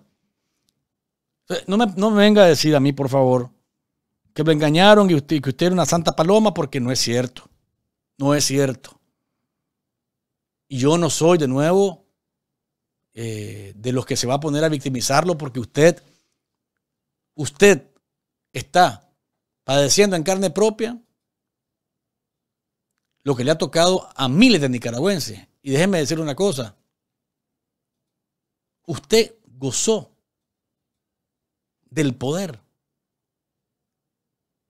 Eh, no me, no venga a decir a mí, por favor, que me engañaron y que usted era una santa paloma, porque no es cierto. No es cierto. Y yo no soy, de nuevo, eh, de los que se va a poner a victimizarlo porque usted, usted está padeciendo en carne propia lo que le ha tocado a miles de nicaragüenses. Y déjenme decir una cosa. Usted gozó del poder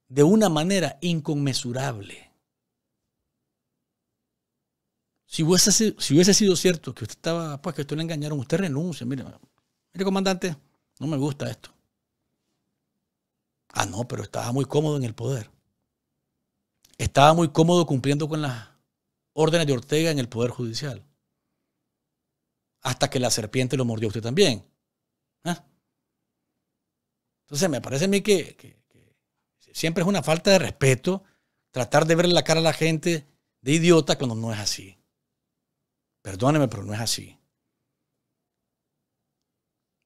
de una manera inconmensurable. Si hubiese, sido cierto que usted estaba, pues que usted le engañaron, usted renuncia. mire, comandante, no me gusta esto. Ah, no, pero estaba muy cómodo en el poder estaba muy cómodo cumpliendo con las órdenes de Ortega en el Poder Judicial. Hasta que la serpiente lo mordió a usted también. ¿Ah? Entonces me parece a mí que, que, siempre es una falta de respeto tratar de verle la cara a la gente de idiota cuando no es así. Perdóneme, pero no es así.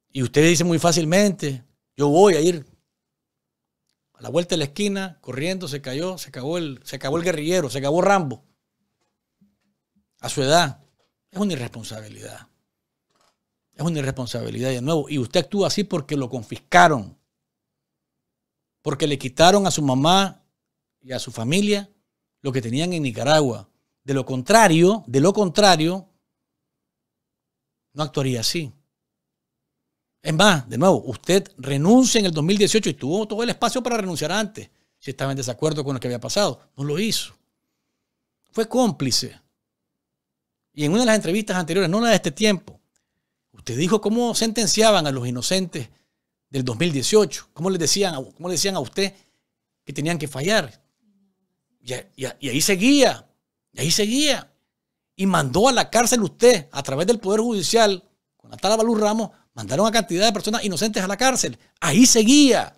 Y usted dice muy fácilmente, yo voy a ir la vuelta de la esquina, corriendo, se cayó, se acabó el, se acabó el guerrillero, se acabó Rambo. A su edad. Es una irresponsabilidad. Es una irresponsabilidad de nuevo. Y usted actúa así porque lo confiscaron. Porque le quitaron a su mamá y a su familia lo que tenían en Nicaragua. De lo contrario, de lo contrario, no actuaría así. En más, de nuevo, usted renuncia en el 2018 y tuvo todo el espacio para renunciar antes, si estaba en desacuerdo con lo que había pasado. No lo hizo. Fue cómplice. Y en una de las entrevistas anteriores, no una de este tiempo, usted dijo cómo sentenciaban a los inocentes del 2018, cómo le decían, decían a usted que tenían que fallar. Y, ahí seguía, y ahí seguía. Y mandó a la cárcel usted, a través del Poder Judicial, con Atala Balú Ramos, Mandaron a cantidad de personas inocentes a la cárcel. Ahí seguía.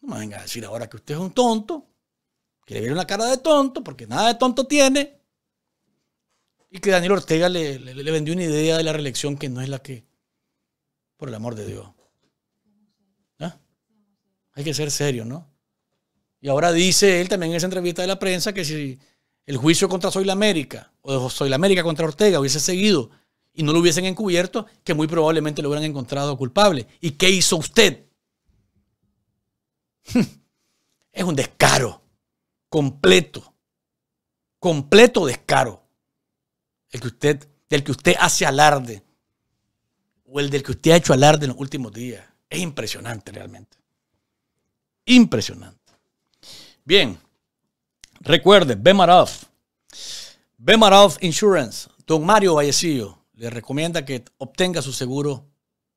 No me venga a decir ahora que usted es un tonto, que le vieron la cara de tonto, porque nada de tonto tiene, y que Daniel Ortega le, vendió una idea de la reelección que no es la que, por el amor de Dios. ¿Ah? Hay que ser serio, ¿no? Y ahora dice él también en esa entrevista de la prensa que si el juicio contra Soy la América o Soy la América contra Ortega hubiese seguido y no lo hubiesen encubierto, que muy probablemente lo hubieran encontrado culpable. ¿Y qué hizo usted? es un descaro completo, completo descaro, el que usted, del que usted hace alarde, o el del que usted ha hecho alarde en los últimos días. Es impresionante realmente. Impresionante. Bien, recuerde, Bemarov, Bemarov Insurance, don Mario Vallecillo, le recomienda que obtenga su seguro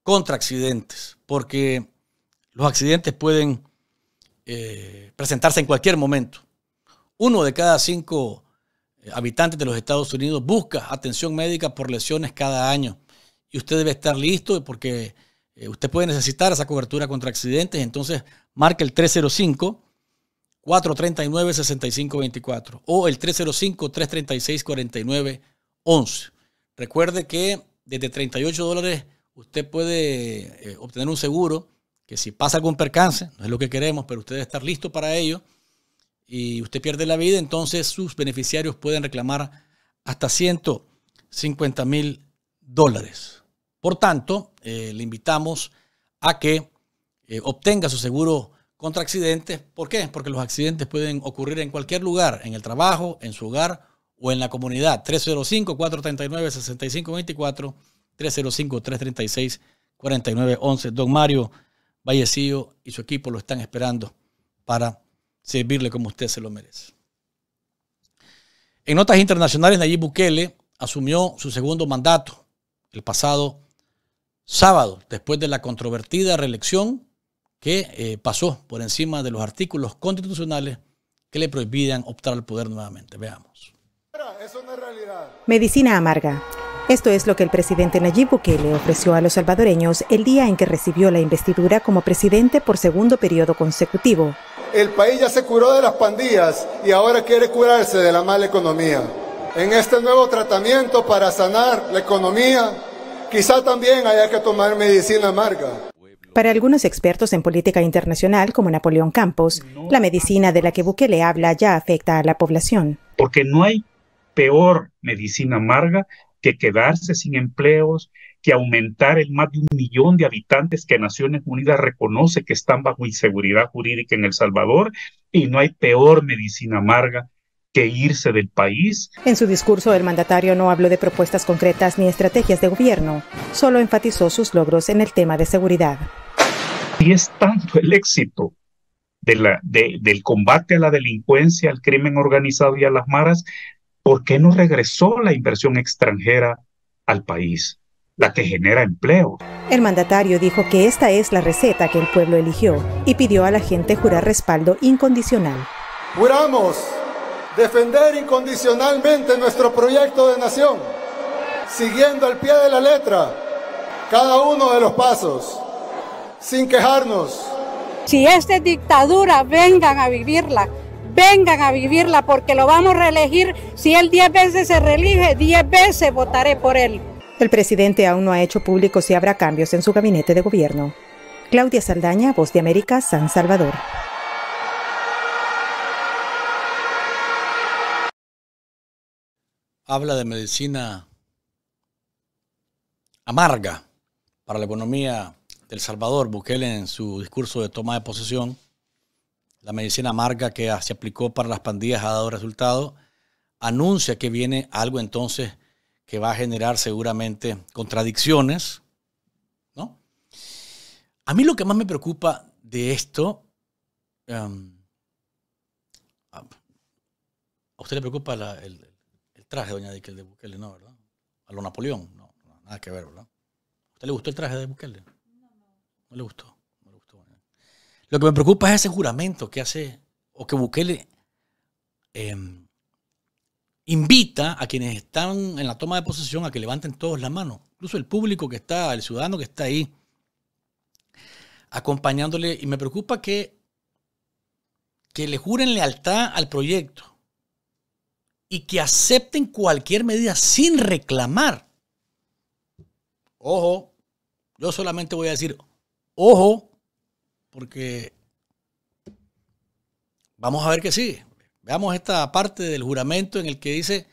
contra accidentes, porque los accidentes pueden eh, presentarse en cualquier momento. Uno de cada cinco eh, habitantes de los Estados Unidos busca atención médica por lesiones cada año y usted debe estar listo porque eh, usted puede necesitar esa cobertura contra accidentes, entonces marque el 305. 439-6524 o el 305-336-4911. Recuerde que desde 38 dólares usted puede eh, obtener un seguro que si pasa algún percance, no es lo que queremos, pero usted debe estar listo para ello y usted pierde la vida, entonces sus beneficiarios pueden reclamar hasta 150 mil dólares. Por tanto, eh, le invitamos a que eh, obtenga su seguro contra accidentes. ¿Por qué? Porque los accidentes pueden ocurrir en cualquier lugar, en el trabajo, en su hogar o en la comunidad 305-439-6524, 305-336-4911. Don Mario Vallecillo y su equipo lo están esperando para servirle como usted se lo merece. En notas internacionales, Nayib Bukele asumió su segundo mandato el pasado sábado, después de la controvertida reelección que eh, pasó por encima de los artículos constitucionales que le prohibían optar al poder nuevamente. Veamos. Eso realidad. Medicina amarga. Esto es lo que el presidente Nayib Bukele ofreció a los salvadoreños el día en que recibió la investidura como presidente por segundo periodo consecutivo. El país ya se curó de las pandillas y ahora quiere curarse de la mala economía. En este nuevo tratamiento para sanar la economía, quizá también haya que tomar medicina amarga. Para algunos expertos en política internacional, como Napoleón Campos, la medicina de la que Bukele habla ya afecta a la población. Porque no hay peor medicina amarga que quedarse sin empleos, que aumentar el más de un millón de habitantes que Naciones Unidas reconoce que están bajo inseguridad jurídica en El Salvador y no hay peor medicina amarga que irse del país. En su discurso, el mandatario no habló de propuestas concretas ni estrategias de gobierno, solo enfatizó sus logros en el tema de seguridad. Y es tanto el éxito del combate a la delincuencia, al crimen organizado y a las maras, ¿por qué no regresó la inversión extranjera al país, la que genera empleo? El mandatario dijo que esta es la receta que el pueblo eligió y pidió a la gente jurar respaldo incondicional. Juramos defender incondicionalmente nuestro proyecto de nación, siguiendo al pie de la letra cada uno de los pasos, sin quejarnos. Si esta dictadura vengan a vivirla, vengan a vivirla porque lo vamos a reelegir. Si él 10 veces se reelige, 10 veces votaré por él. El presidente aún no ha hecho público si habrá cambios en su gabinete de gobierno. Claudia Saldaña, Voz de América, San Salvador. Habla de medicina amarga para la economía del Salvador, Bukele en su discurso de toma de posesión la medicina amarga que se aplicó para las pandillas ha dado resultado, anuncia que viene algo entonces que va a generar seguramente contradicciones, ¿no? A mí lo que más me preocupa de esto, em, ¿a usted le preocupa el, traje, doña el de Bukele, no, verdad? A lo Napoleón, no, nada que ver, ¿verdad? ¿A usted le gustó el traje de Bukele? No le gustó. Lo que me preocupa es ese juramento que hace o que Bukele em, invita a quienes están en la toma de posesión a que levanten todos las mano, incluso el público que está, el ciudadano que está ahí acompañándole. Y me preocupa que, que le juren lealtad al proyecto y que acepten cualquier medida sin reclamar. Ojo, yo solamente voy a decir, ojo, porque vamos a ver qué sigue. Veamos esta parte del juramento en el que dice,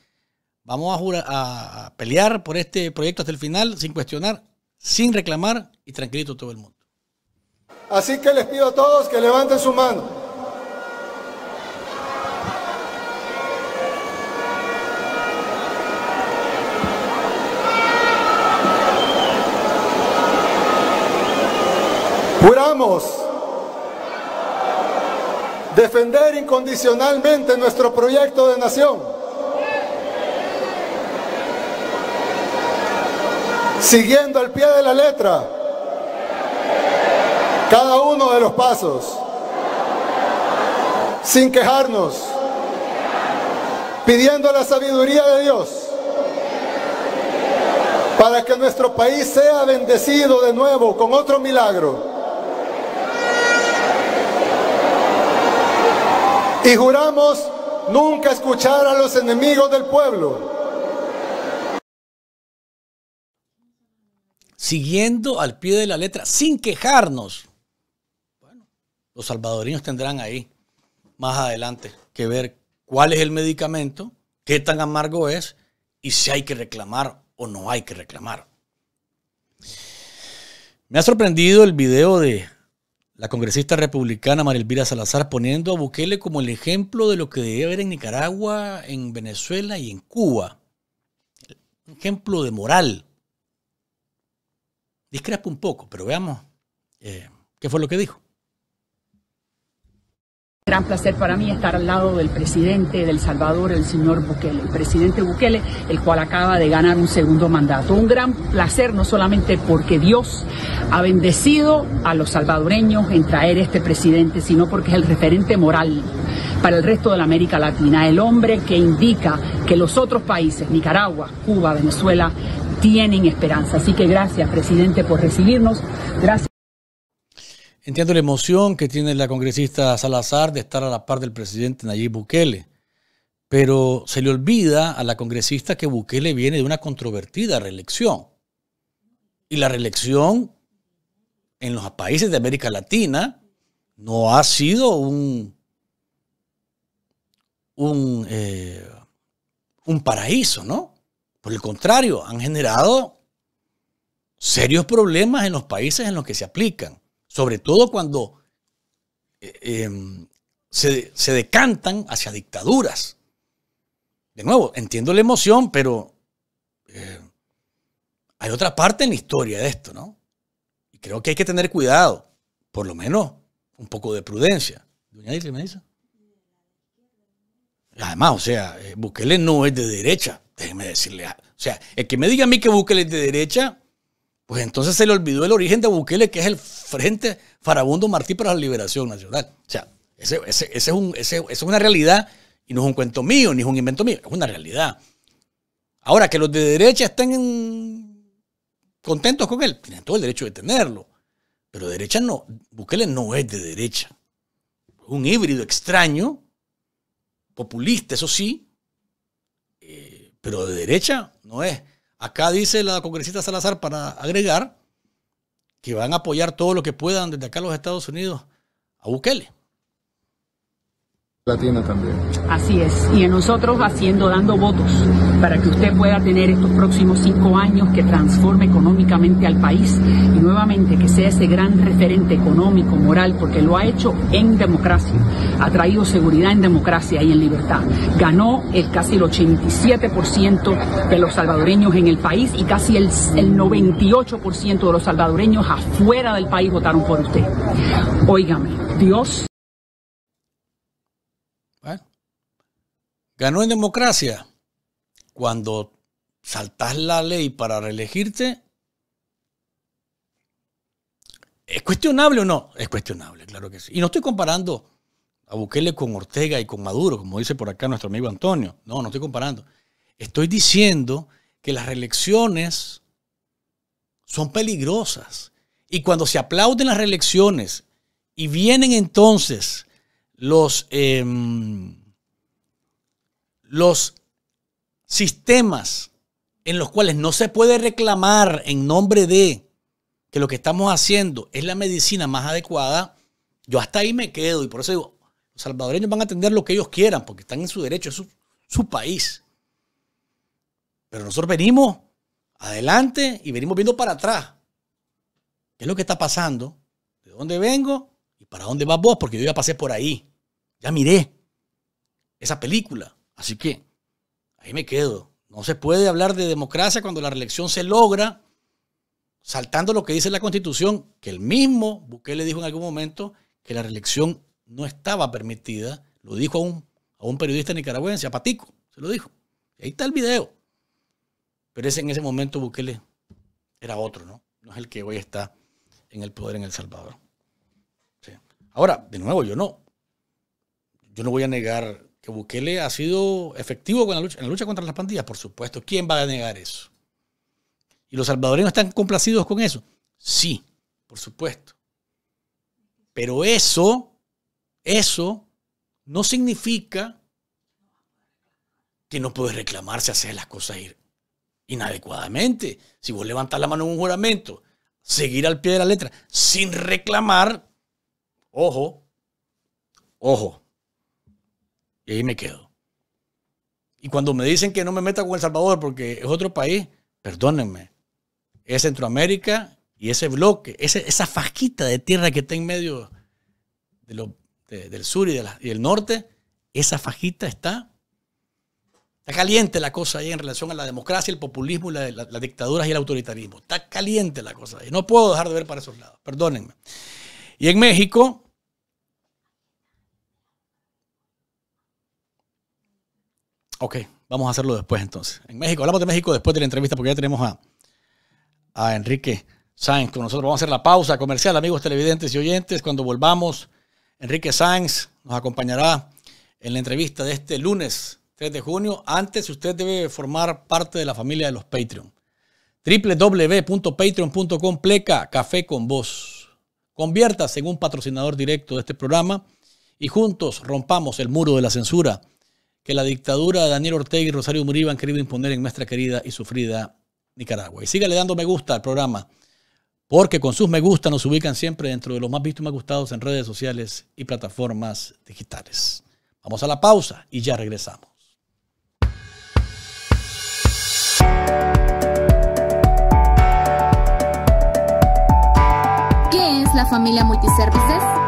vamos a, a pelear por este proyecto hasta el final, sin cuestionar, sin reclamar y tranquilito todo el mundo. Así que les pido a todos que levanten su mano. defender incondicionalmente nuestro proyecto de nación. Siguiendo al pie de la letra cada uno de los pasos, sin quejarnos, pidiendo la sabiduría de Dios para que nuestro país sea bendecido de nuevo con otro milagro. Y juramos nunca escuchar a los enemigos del pueblo. Siguiendo al pie de la letra, sin quejarnos. Bueno, los salvadoreños tendrán ahí más adelante que ver cuál es el medicamento, qué tan amargo es y si hay que reclamar o no hay que reclamar. Me ha sorprendido el video de la congresista republicana María Elvira Salazar poniendo a Bukele como el ejemplo de lo que debía haber en Nicaragua, en Venezuela y en Cuba. Un ejemplo de moral. Discrepo un poco, pero veamos eh, qué fue lo que dijo gran placer para mí estar al lado del presidente del Salvador, el señor Bukele, el presidente Bukele, el cual acaba de ganar un segundo mandato. Un gran placer no solamente porque Dios ha bendecido a los salvadoreños en traer este presidente, sino porque es el referente moral para el resto de la América Latina, el hombre que indica que los otros países, Nicaragua, Cuba, Venezuela, tienen esperanza. Así que gracias, presidente, por recibirnos. Gracias. Entiendo la emoción que tiene la congresista Salazar de estar a la par del presidente Nayib Bukele, pero se le olvida a la congresista que Bukele viene de una controvertida reelección. Y la reelección en los países de América Latina no ha sido un, eh, paraíso, ¿no? Por el contrario, han generado serios problemas en los países en los que se aplican sobre todo cuando eh, em, se, decantan hacia dictaduras. De nuevo, entiendo la emoción, pero eh, hay otra parte en la historia de esto, ¿no? Y creo que hay que tener cuidado, por lo menos un poco de prudencia. Doña ¿me dice? Además, o sea, eh, Bukele no es de derecha, déjeme decirle. O sea, el que me diga a mí que Bukele es de derecha, pues entonces se le olvidó el origen de Bukele, que es el Frente Farabundo Martí para la Liberación Nacional. O sea, ese, es una realidad y no es un cuento mío, ni es un invento mío, es una realidad. Ahora, que los de derecha estén contentos con él, tienen todo el derecho de tenerlo. Pero derecha no, Bukele no es de derecha. Es un híbrido extraño, populista, eso sí, eh, pero de derecha no es. Acá dice la congresista Salazar para agregar que van a apoyar todo lo que puedan desde acá los Estados Unidos a Bukele. Latina también. Así es, y en nosotros haciendo, dando votos para que usted pueda tener estos próximos cinco años que transforme económicamente al país y nuevamente que sea ese gran referente económico, moral, porque lo ha hecho en democracia, ha traído seguridad en democracia y en libertad. Ganó el casi el 87% de los salvadoreños en el país y casi el, el 98% de los salvadoreños afuera del país votaron por usted. Óigame, Dios Ganó en democracia. Cuando saltás la ley para reelegirte, ¿es cuestionable o no? Es cuestionable, claro que sí. Y no estoy comparando a Bukele con Ortega y con Maduro, como dice por acá nuestro amigo Antonio. No, no estoy comparando. Estoy diciendo que las reelecciones son peligrosas. Y cuando se aplauden las reelecciones y vienen entonces los... Em, los sistemas en los cuales no se puede reclamar en nombre de que lo que estamos haciendo es la medicina más adecuada, yo hasta ahí me quedo y por eso digo, los salvadoreños van a atender lo que ellos quieran porque están en su derecho, es su, país. Pero nosotros venimos adelante y venimos viendo para atrás. ¿Qué es lo que está pasando? ¿De dónde vengo? ¿Y para dónde vas vos? Porque yo ya pasé por ahí. Ya miré esa película. Así que ahí me quedo. No se puede hablar de democracia cuando la reelección se logra saltando lo que dice la Constitución, que el mismo Bukele dijo en algún momento que la reelección no estaba permitida. Lo dijo a un, periodista nicaragüense, a Patico, se lo dijo. Ahí está el video. Pero ese, en ese momento Bukele era otro, ¿no? No es el que hoy está en el poder en El Salvador. Ahora, de nuevo, yo no. Yo no voy a negar que Bukele ha sido efectivo en la lucha contra las pandillas, por supuesto. ¿Quién va a negar eso? ¿Y los salvadoreños están complacidos con eso? Sí, por supuesto. Pero eso, eso no significa que no puedes reclamarse, hacer las cosas inadecuadamente. Si vos levantás la mano en un juramento, seguir al pie de la letra, sin reclamar, ojo, ojo, y ahí me quedo. Y cuando me dicen que no me meta con El Salvador porque es otro país, perdónenme. Es Centroamérica y ese bloque, ese, esa fajita de tierra que está en medio de del sur y, del norte, esa fajita está, está caliente la cosa ahí en relación a la democracia, el populismo, las dictaduras y el autoritarismo. Está caliente la cosa ahí. No puedo dejar de ver para esos lados, perdónenme. Y en México, Ok, vamos a hacerlo después entonces. En México, hablamos de México después de la entrevista porque ya tenemos a, a Enrique Sáenz con nosotros. Vamos a hacer la pausa comercial, amigos televidentes y oyentes. Cuando volvamos, Enrique Sáenz nos acompañará en la entrevista de este lunes 3 de junio. Antes, usted debe formar parte de la familia de los Patreon. www.patreon.com pleca café con voz. Conviértase en un patrocinador directo de este programa y juntos rompamos el muro de la censura que la dictadura de Daniel Ortega y Rosario Murillo han querido imponer en nuestra querida y sufrida Nicaragua. Y sígale dando me gusta al programa, porque con sus me gusta nos ubican siempre dentro de los más vistos y más gustados en redes sociales y plataformas digitales. Vamos a la pausa y ya regresamos. ¿Qué es la familia Multiservices?